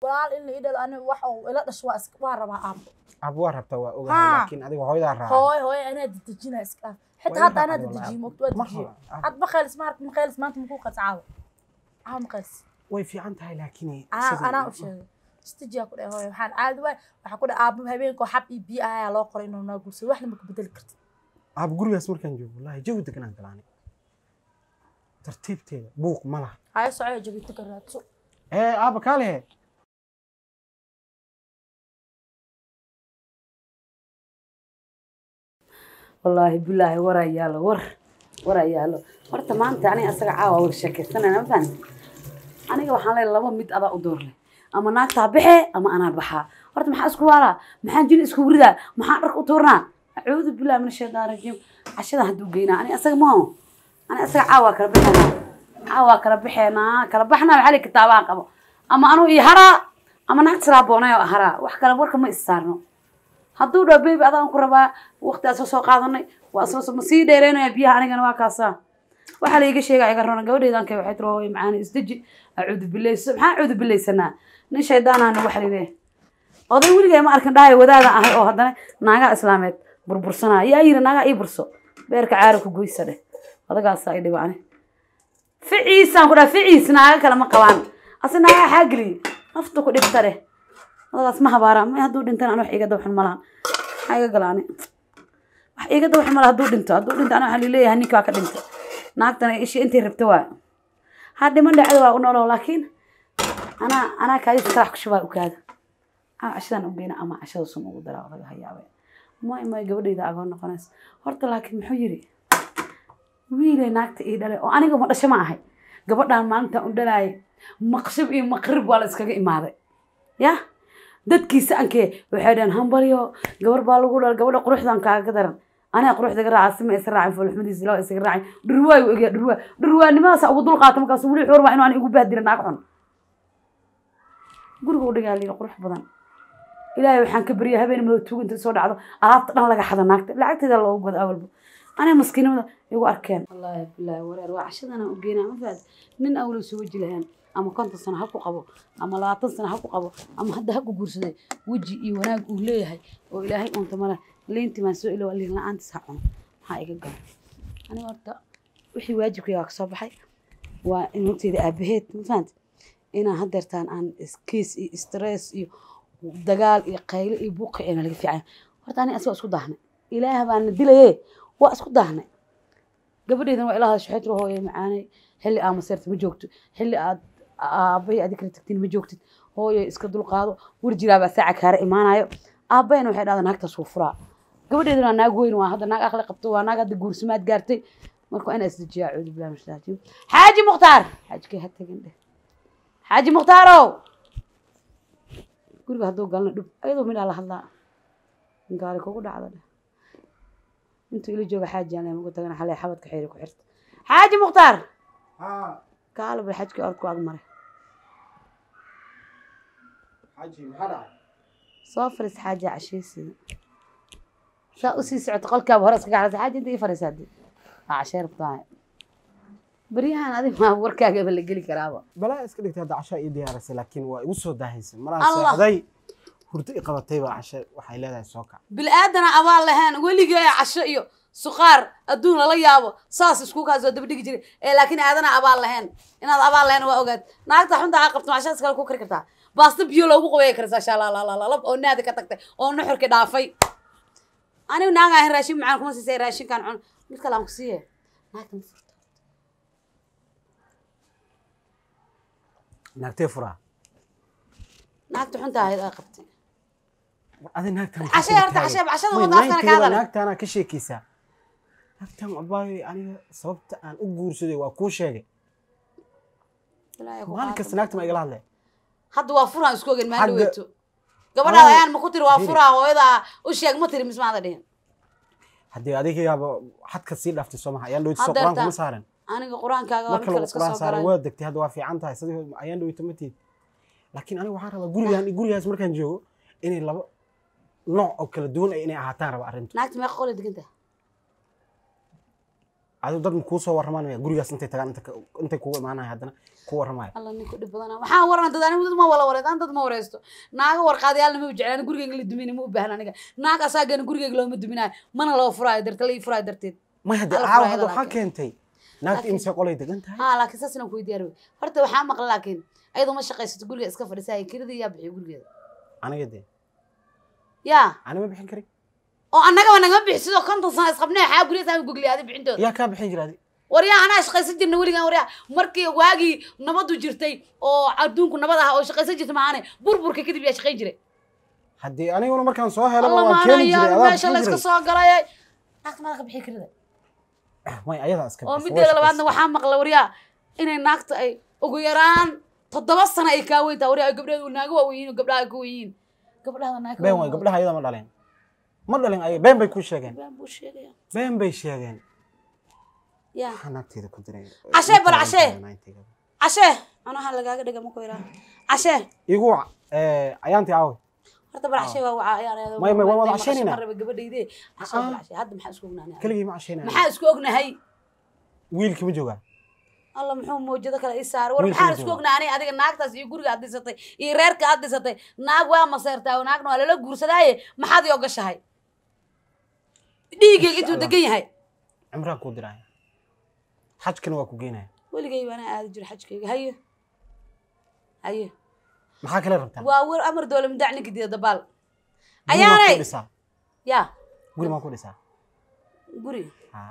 walaal in la ii dhalo aniga wax oo ila dhash waa iska waa rabaa aabo aabo waa rabtaa waa ogahay laakiin adiga hooyadaa raaca hooy hooy anaa dadejinaa iska aaf xita hadda anaa dadejiyo moogto waa dadejiyo had maqaylis maarka maqaylis maanta makuu qads caawa caawa maqaylis way fiican tahay laakiin anaa u sheegay istijiyaa ku dhahay hooy waxaan caadi waay waxaa ku dhahay aabo habeenkoo xab iyo biyo ahayaa loo qoray inuu noo guursaday waxna ma ku bedeli kartid aabo gurigaas markaan joogo wallaahi jawi deganaan galaanay tartiibteeda buuq ma laha haya socoya jawi degan raadso ee aaba kaa lehe wallaahi bilaahi war ayaalo war war ayaalo horta maanta aniga asaga caawa war sheekaysanayna mafahant aniga waxaan leeyahay laba mid adaa u doorle ama naagtaa baxee ama anaa baxaa horta maxaa isku waalaa maxaan jin isku wuridaa maxaan dharka u tuurnaa acuudu billahi min ashaytaan rajiim cashada hadduu geynaa ani asaga moo ani asaga caawa kala baxeenaa caawa kala baxeenaa kala baxnaa maxaa la kitaabaan qabo ama anu iyo haraa ama naagta siraaboonay oo haraa wax kale warka ma issaarno hadduu dhaa bebi adaan ku rabaa waktiaasoo soo qaadanay ma sii dheereynaya biyaha anigana waa kaasaa waxaa laiga sheega iga roran gabadheedank waxay tiro macaan isdeji acuudubilayso maxaa cuudubilaysanaa nin shaydaanahana waxlileh oday weligaa ma arkin dhahay wadaada ahay oo haddana naagaa islaameed burbursanaa yaa yiri naagaa ii burso beerka caara ku goysa dheh adagaasaa i dhiba ficiisaan ku dhaha ficiis naaga kale ma qabaan ase naagaa xaageliy nafta ku dhibta labadaas ma habaaraan ma hadduu dhintan an wax iga dawxun malahan maxaa iga galaani wax iga dawxun malaha hadduu dhinto hadduu dhinto ana waxaa lileeyahay ninka waa ka dhintay naagtana ishii intay rabta waa ha dhiman dhacda waa u noolow laakiin anaa anaa kaadisa sarax ku shubaa ukaada ama cashadan u ama cashada sun ugu daraa laga hayaabe moy moy gabadhayda agoo noqonaysa horta laakiin muxuu yidhi wiilay naagta ii dhalay oo aniga ma dhasho ma ahay gabadhaan maalinta u dhalaayay maqshib iyo maqrib waa la iskaga imaaday yah dadkiisa ankee waxay dhahan hambalyo gabar baa lagu dhal gabadha quruxdan kaaga daran anaa quruxda iga raacay sima isa raacin foolxumadiisa ilaa isaga raacin dhurwaa u egyaa dhurwaa dhurwaanimadaasaa ugu dul qaata markaas weli xor waa inu aan igu bahdira naag guriga u dhigaa liya qurux badan ilaahay waxaan ka baryaa habeen mada tuug intay soo dhacdo alaabta dhan laga xada naagta lacagteeda loogu goda awalba anaa maskiinimada igu arkeen wallaahi bilaahi wareer waa cashadana u geenaa mafaad nin awlo soo waji ama konton sano haku qabo ama labaatan sano haku qabo ama hadda haku guursaday weji iyo wanaag uu leeyahay oo ilaahay unta male liintii maan soo ilaa liin la-aantiis ha cuno maxaa iga gala aniga horta wixii waajibkayga waa kasoo baxay waa in horteyda aabaheed mafahanta inaan hadeertaan aan kiis iyo stress iyo dagaal iyo qayle iyo buuqa ayna laga fiican horta ani asiga isku daahnay ilaah baana dilaye waa isku daahnay gabadheydana waa ilaaha shaxeed ruuhooye macaanay xilli aad maseerta ma joogto xilli aad aabay adig kala tagtin ma joogtid hooyo iska dulqaado warjiraabaa saaca kaara imaanayo aabbayna waxay dhahdaa naagtaas wuu furaa gabadheedan waa naag weyn waa hadda naag akli qabto waa naag hadda guursamaad gaartay marka waa inaa isdejiyaa acuudu billahi min xaaji mukhtaar xaajikay ha tagin dheh xaaji mukhtaaro guriga hadduu galna dhub ayadoo midhaa la hadlaa inkaali kugu dhacda dheh intuu ila jooga xaaji aan ugu tagana xalay xabadka xeeri ku xirta xaaji mukhtaar kaala bal xajkii orodku ag mare soo fariis xaaji cashiisii saa usii socota qolkaaba hore iska gaclasa xaaji inta ii fariisa hadii waa cashee rabtaa بريهان هذه ما وركا قبل قلي كرابة بلا اسكلك هذا عشاء يدي هرسي لكن وصو داهيس مرا سيخدي هرتي قبطي عشاء وحيلا داي سوكا بالآدنا أبال لهان ولي قايا عشاء يو suqaar adduun lala yaabo saas iskuulkaas waa daba dhigi jiray eh, laakiin aadana abaal lahayn inaad abaal lahayn waa ogaad naagta xunta aa qabto mashaas kale ku kari kartaa baasta biyo loogu qawaya karaysaa shaalaalaalalab oo naadi ka tagtay oo nuxurki dhaafay anigu naag ahayn raashin macaan kuma siisay raashinkan cun mid kale aan ku siiye naagta ma furta naagtee furaa naagta xunta ahayd aa qabtay adi naagta cashada horta cashada cashada wada kaadal naagtaana ka sheekaysaa naftan abaayo aniga sababta aan u guursaday waa kuu sheegay maalin kasta naagta ma igala hadlay hadda waa furaan isku ogen maa dhaweeto gabadhaada ayaan ma ku tiri waa furaa hooyadaa u sheeg ma tiri mismaada dhihin haddii adigaaba xadka sii dhaaftay soo maha ayaan dhaweyta soo qur-aanka ma saaran aniga qur-aankaaga waa waa degtay hadda waa fiican tahay sidii ayaan dhaweyta ma tiid laakiin aniga waxaan rabaa gurigaan ah. gurigaas markaan joogo inay laba nooc oo kala duwan inay ahaataan raba arrintu naagta meeqa qole degan adu dad kuusoo waramaanaya gurigaas intay tagaan intay kugu imaanaya haddana ku waramaya alla ninku dhib badana ah. waxaan warana dad anigu dad ma wala wareed aan dad ma wareysto naaga warqaadayaal nima jecel ani gurigeyga la dumin ma u baahan aniga naag asaageena gurigeyga looma duminayo mana loo furaayo darte la furaayo darteed may hadda caawa hadda waxaa keentay naagta imse qolay degan tahay ha laakiin ku weydiyaarwe horta waxaa maqla laakiin ayadoo ma shaqaysato guriga iska fadhisaaya kelidii yaa bixiyo gurigeeda aniga dee yaa ani ma bixin karin oo annagaba nagama bixi sidoo konton sana isqabnee xaa guryasaa gogliyaada bixintooda yaa kaa bixin jiraadi waryaa anaa shaqaysan jirna weligaan waryaa markii waagii nabadu jirtay oo adduunku nabad aha oo shaqaysan jirta mahaane burburka kadib yaa shaqayn jiray haddii aniguna markaan soo helo layska soo galay naagta madaa ka bixi karida oo mideeda labaadna waxaa maqla waryaa inay naagta ay ugu yaraan toddoba sano ay kaaweyntaa waryaa gabdhaha naago waaweyihiin gabdhaha ay kuweyihiin gabdhaha gabdhaha iyadaa ma dhaleen ma dhalin ay been bay ku sheegeen been bay sheegeen naagteeda ku diray cashee bal cashee cashee lagaaga dhiga ma ku iraa igu wac eh, ayaantii aaway ah. ah, ah. maxaa isku ognahay wiilkii ma joogaa alla muxuu muujado kale ii war maxaan isku ogna aniga adiga naagtaas iyo guriga aad dhisatay iyo reerka aad dhisatay naag waa maseertaa naagna waa lala guursadaaye maxaad ioga shahay dhiigayga intuu degan yahay cimraan kuu diraaya xajkina waa ku geenaya weligay waana aadi jiro xajkayga hayo hayo maxaa kale rabtaa waa war amar doole mudaac ninka dabaal ayaanay ya guri maan ku dhisaa guri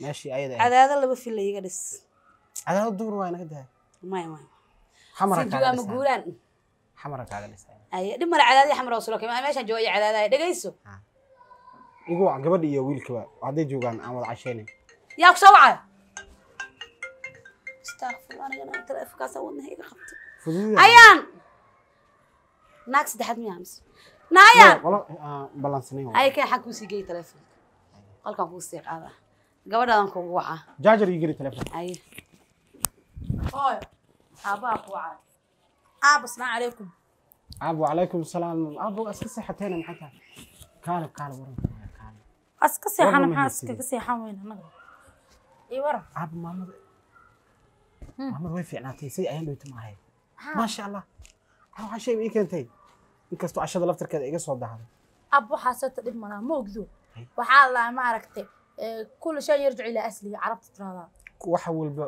meeshii ayada cadaado laba filla iga dhis cadaado duur waa inaga dahay maya maya xamara guuraan xamara kaaga dhisa aye dhib cadaadii xamara oo sulo meeshaan jooga cadaadaaya dhegayso igu wac gabadha iyo wiilkaba hadday joogaan aan wada casheynay yaa ku soo wacay ayaan naag saddexaad miyaa mise naayaan ah, ay kee xag kuusii geey telefonka qolkan kuusii qaada gabadhaadan kugu wacaa jaajar ii geli telefonka ay hooyo aabaa ku wacay aab assalaamu calaykum aab wacalaykum salaam aab iska seexateena maxay tahay kaalib kaalib waran aska seexan maxaa iskaga seexan weyn anaga iwara ab maamada hmm. maamada way fiicnaatay say ayaan dhowta maahay maasha allah waxaa shay ii keentay inkastoo cashada laftarkeeda iga soo dahday ab waxaasata dhib malaa ma ogdo waxaa laa ma aragtay kula shay yarjic ilaa asliga carabta tiraahdaa waxa walba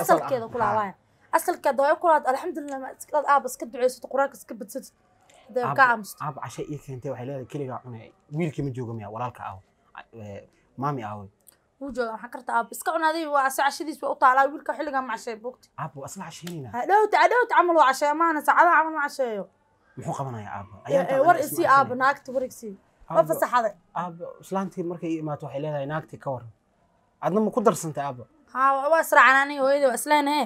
asalkeeda ah. kulaabaya asalkeeda way kulaad alxamdulilah maad aab iska duceysato quraanka iska badsatid haddee kaa aamusto aab cashay ii keentay waxay leedahay keligaa cunay wiilkii ma jooga miya walaalka aho maami aawey wuu jooga waxaan karta aab iska cunaaday waa asi cashadiis waa u taalaa wiilka xilligan macashee buugta aab waa asla casheynayna hadhowta hadhowta camal waa casheeya maana saacadaha camal ma casheeyo muxuu qabanaya aaba war isii aaba naagta wareegsii waa fasaxaday aaba islaantii markay ii imaato waxay leedahay naagtii ka waran adna ma ku darsantay aaba haa waa israacan aniga hooyadii waa isleenahe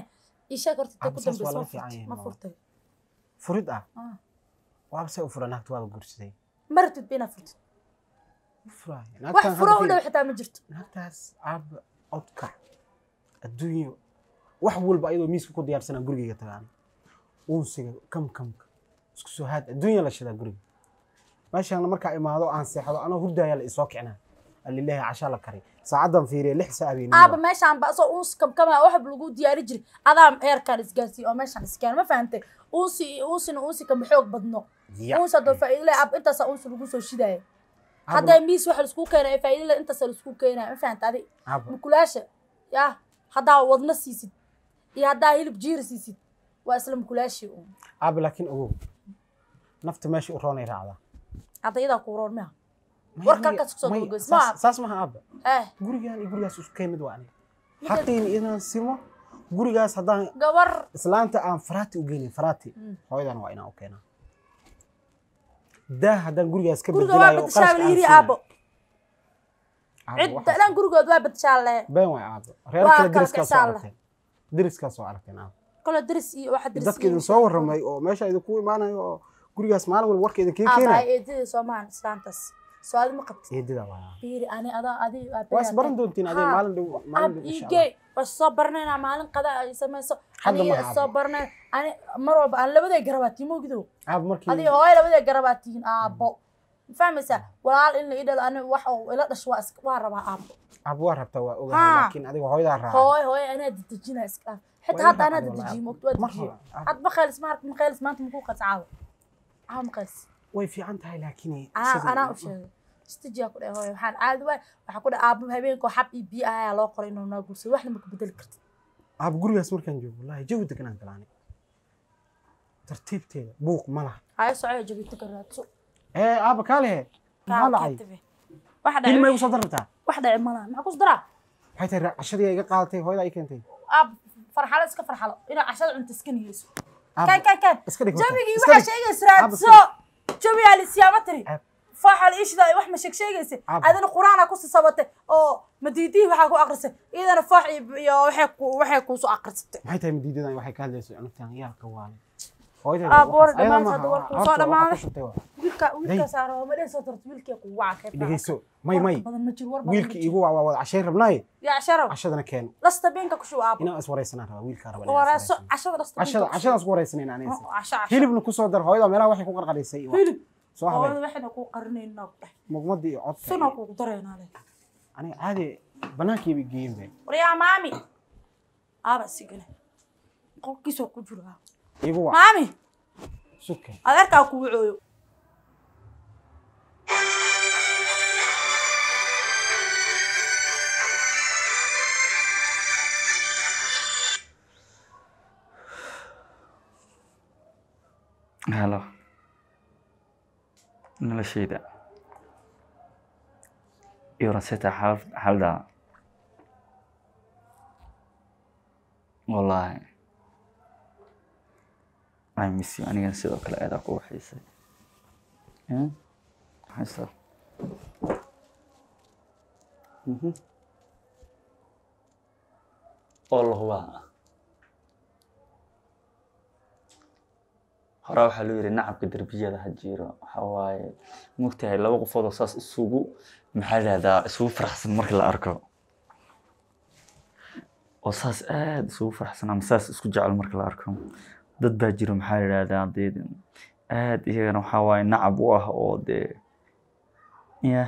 isheeg horta intay ku dambaysa ma furtay furid ah? ah waaba say u fura naagta waaba guursaday ma rabtid ba inaad furtid wax furo u dhow xitaa ma jirto naagtaas walba ayadoo miiska ku diyaarsanaa gurigeyga tagaan uunsiga kam isku soo haad adduunya la shidaa guriga meeshaana markaa imaado aan seexdo anaa hurdaayaa la isoo kicinaa alilaahi cashaa la karay saacadan fiiriya lix saa aaba meeshaan asoo uunsi kamkama waxab lagu diyaari jiray adaa eerkaan isgaarsiiyo oo meeshaan iskeen ma fahantay uunsi uunsina uunsi kama xoog badno uunsi haddoo faa'iido leh aab intaasaa uunsi lagu soo shidaaya hadda miis waxa laisku keenaya faaidala intaasa laisku keenaya ma fahamta adi mukulaasha yah haddaa wadno siisid iyo haddaa hilib jiir siisid waa isla mukulaashii un aabe laakiin ogow nafta meesha u roonay raacdaa addayadaa kuu roon miha warkan kas kusoo gorgoys ma saas maha aabe eh. gurigaan iyo gurigaas isku keen mid waa aniga xaqiin inaan simo gurigaas haddaan gabar islaanta aan faraati u geynin faraati mm. hooyadan waa inaan u keenaa daah haddaan gurigaas ka bedelayo cidda gurigood waa badshaalle eh. been waay aado reer kale dadka idin soo warramay oo meesha idinku imaanayo oo gurigaas maalin walba warka idinkiin keenay abaa eedada soomaan islaantaas soo aad qabtid eedada waa isbaran doontiin adee maalin dhow maalin dhow insha soo baranaynaa maalin qada ay samayso aniga soo baranay ani mar walba aan labaday garabaa tiin moogido hooyo labaday garabaa tihin aabbo fahmaysaa walaal in la dhalo ani wax ila dhasho waa rabaa aabbo aabbo waa rabtaa waa ogahay adiga hooyadaa raaca hooyo hooyo anaa dadejinaa iska aaf hadda anaa dadejiye moogto waa dadejiye had maqaylis maark maqaylis maanta makuu qads caawa caawa maqaylis way fiican tahay laakiin anaa u sheegay stijaa ku dheh hooyo waxaan caadi waay waxaa ku dheh aabbo habeenkoo xab iyo e biyo ahayaa loo qoray inuu noo guursado waxna ma ku bedeli kartid aab gurigaas markaan joogo wallaahi jawi deganaan galaanay tartiibteeda buuq ma laha haya socoya jawito ka raadso ee aabba kaalehe maxaa dhacay ilmay usoo darartaa wax dhaci ma laha maxaa kus daraa maxay tahay cashadii iga qaadatay hooyada ay keentay aab farxalo iska farxalo inaa cashada cunta iska niyeyso kan kan kan jawigii waxaa sheegaysa raadso jawigaa lisiyama tiri faaxal iishidaa wax ma sheeg sheegaysa adina qur-aana kusi sabatay oo madiidihii waxaa ku aqrisay iyadana faax iyo waxay kuusu aqrisatay maxay tahay madiidadan waxay ka hadlayso cunugtan yaalka waale dhegeyso may may wiilkii igu waa wada cashay rabnaaye cashadana keeno inaan iswareysanaan rabaa wiilkaa rabacashadaas ku wareysanayna anigasa hilibna kusoo dar hooyada meelaha waxay ku qarqaraysay waxayna kuu qarinaynaa ku dheh muqmadii iyo codka sunaa kugu daraynaa le aniga caadi banaankiiy bay geeyen be waryaa maami aaba isigale qolkiisoo ku jiraa igu wac maami suke adeerkaa ku wacooyo halo nolosheyda iyo xitaa xaalada wallahi imisy anigana sidoo kale aadaa ku xiisay oo mhm. lahubaa hore waxaa loo yiri nacabka derbiyada hajiiro waxawaaye mogtahay laba qofoodoo saas isugu maxaa lahdaa isugu faraxsan marka la arko oo saas aada isugu faraxsan ama saas isku jecel marka la arko dad baa jiro maxaa lahahdaa dee aada iyagana waxaa nacab u ah oo dee ya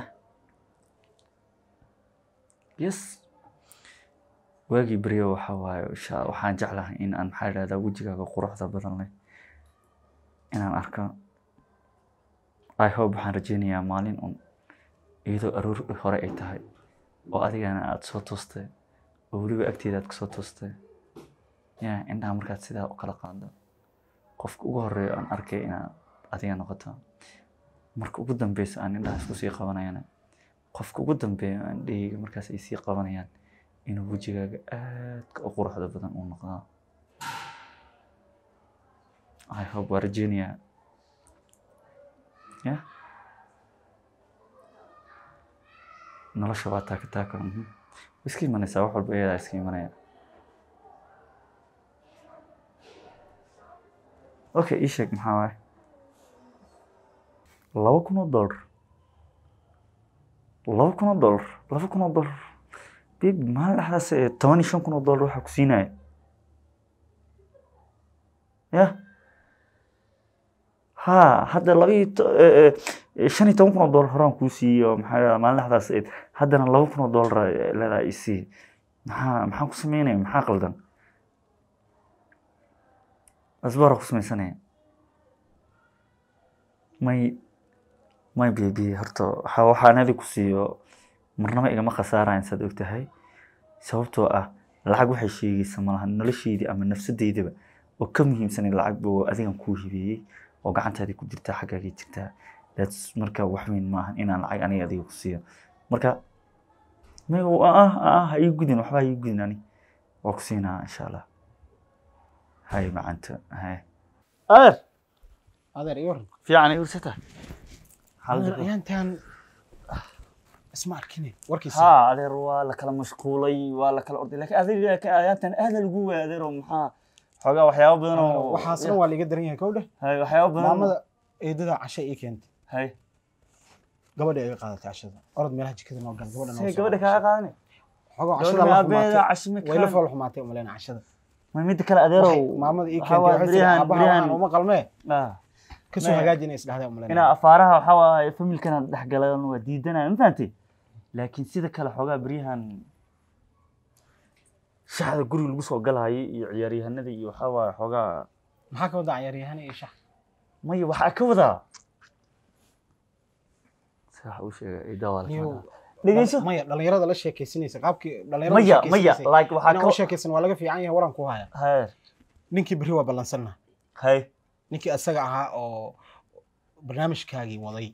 yes waagii beriyo waxaa waaye waxaan jeclahay in aan maxaa lahahdaa wejigaaga quruxda badan leh inaan arko ihope waxaan rajeynayaa maalin un iyadoo aroor hore ay tahay oo adigana aada soo toostay oo weliba agteeda aad kasoo toostay ya indhaha markaad sidaa u kala qaado qofka ugu horeeya aan arkay inaad adiga noqoto marka ugu dambeysa aan indhahaas kusii qabanayana qofka ugu dambeeya aan dheheyga markaas ay sii qabanayaan inuu wejigaaga aadka u quruxda badan uu noqdo I hope Virginia. Yeah. nolosha waa taakitaaka iska imaneysa wax walba iyadaa iska imanaya okay ii sheeg maxaa waaye laba kun oo dollar labo kun oo dollar laba kun oo dollar bib maalin dhexdaas toban iyo shan kun oo dollar waxaa ku siinaya yah ha hadda labashan e, e, e, iyo toban kun oo dolar horaan kuu siiyey oo haddana laba kun oo dollar leedahay isii maxaan ku sameynaya maxaa qaldan asbaara ku sameysanaya may may baby horta waxaan adi ku siiyo marnaba igama khasaarayan saad ogtahay sababtoo ah lacag waxay sheegaysa malaha nolosheydii ama nafsadeydaba oo ka muhiimsanay lacag buu adigan kuu hibeeyey oo gacantaadii ku jirtaa xaggaagay jirtaa that's marka wax weyn ma inaan lacag aniga adiga ku siiyo marka ha ah, ah, ah, ii gudin waxba ha ii gudin ani waa ku siinaa insha allah hay macanta hay adeer adeer ii waran fiican ii warsata ayaantaan isma arkine warkiisa adeer waa la mashquulay waa la orday laakiin adiga ayaantan aada lagu waadeer oo maxaa xoogaa waxyaaba badan oo waxaasna waa liiga daran yahay kowdhe hay waxyaaba badan maamada eedada casho ii keentay hay gabadha ay qaadatay cashada orod meelaha jikada noo gal gabadha noo gabadha kaa qaadani xoogaa cashada la xumaatay way la fool xumaatay umaleyna cashada ma midda kale adeerow maamada ii keentay waxay tiri aabaha waxaan uma qalmee ah. kasoo hagaajinay isdhahday umaleyna inaa afaaraha waxaa waaye familkana dhexgalan waa diidanaya ma fahantay laakiin sida kale xoogaa beryahan shaxda guriga lagu soo galahayay iyo ciyaaryahanadii iyo waxaa waaye xoogaa maxaa ka wadaa ciyaaryahana iyo shax maya waxaa ka wadaa maya dhalinyarada la sheekaysinaysa qaabkii waa laga ninkii berri waa ballansannah ninkii asaga ahaa oo barnaamijkaagii waday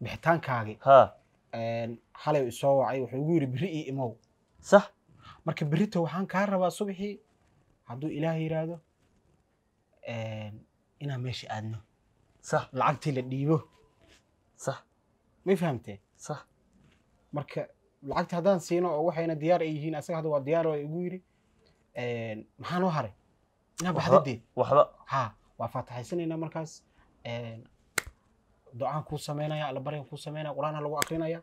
bixitaankaagii ha isoo wacay wuxuu ugu yidhi berri ii imow marka berito waxaan kaa rabaa subxii hadduu ilaah yiraahdo inaa meesha aadno lacagtii la dhiibo ma fahamtee marka lacagti haddaan siino oo waxayna diyaar ay yihiin asaga hadda waa diyaar waa igu yiri maxaa noo haray inaa baxdadeed ha waa faataxaysanaynaa markaas ducaan kuu samaynaya allabaryan kuu samaynaya qur-aanha lagu akrinaya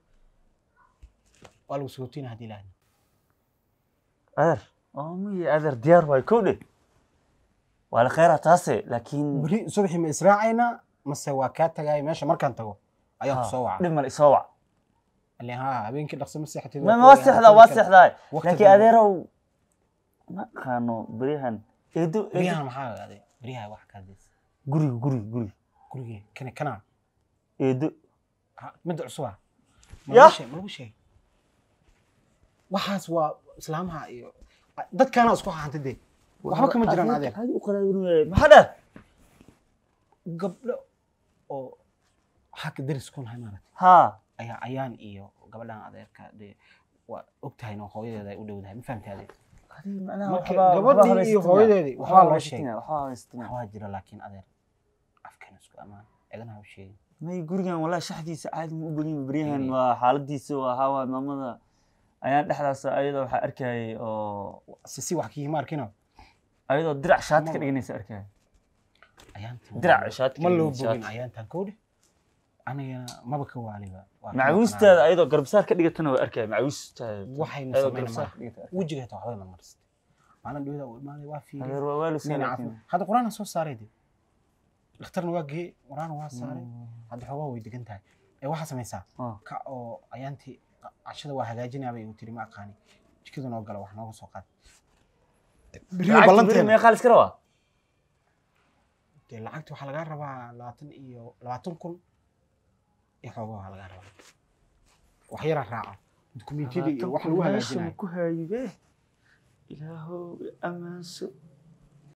waa lagu sootinaya haddii ilaahna adeer miy adeer diyaar waayo kowdhe waa la kheyraa taase laakiin beri subxii ma israacaynaa mase waa kaa tagaaya meesha markaan tago ayaan kusoo waca dhib male isoo wac habeenkii dhaqso ma seexatid waa seexdaa waa seexdaa laakiin adeerow ma qaano beryahan eedo beryahan maxaa aday beryaha wax kaa deysa guriga guriga guriga guriga kana kana eedo midda cusuba yah malagu sheeg waxaas waa islaamha iyo dadkaana isku xaxantay dee waxba kama jiraan adeer maxaa dheer gabdho oo xagga deris ku nahay maaragtay haa ayaa ayaan iyo gabadhan adeerka dee waa ogtahayna hooyadeeda ay u dhowdahay ma fahamtay adeer gabadhii iyo hooyadeedii waxbaa loo sheegay waxbaa jira laakiin adeer afkan isku ammaan cidanaha u sheegin may gurigan walaa shaxdiisa caadi ma u beliyin beryahan waa xaaladiisa waa haawaa maamada ayaan dhexdaas ayadoo waxaa arkayay oo si wax kii ma arkino ayadoo dirac shaati ka dhiganaysa arkayay dirac shaati ma loo bogin ayaantan koodhe aniga maba ka waaliba macawuustaada ayadoo garbasaar ka dhigatana waa arkayay macawuustaada waxay masameynwejigeeta waxba ima marsatay maalin dhawada u imaaday waa fiiriyay hadda quraana soo saaray de dhakhtarna waa geeyey quraana waa saaray mm. hadda xoogaa way degan tahay ee waxaa samaysaa oh. ka oo ayaantii cashada waa hagaajinaaba igu tiri ma aqaani jikada noo gala wax nooga soo qaad ballanteemeeqaaliskarawa dee lacagta waxaa lagaa rabaa labaatan iyo labaatan kun iyo xoogo waxaa lagaa rabaa wax yaraa raaca dukumentiyada iyo wax lagu hagaajinayo ku haayibe ilaahow ammaanso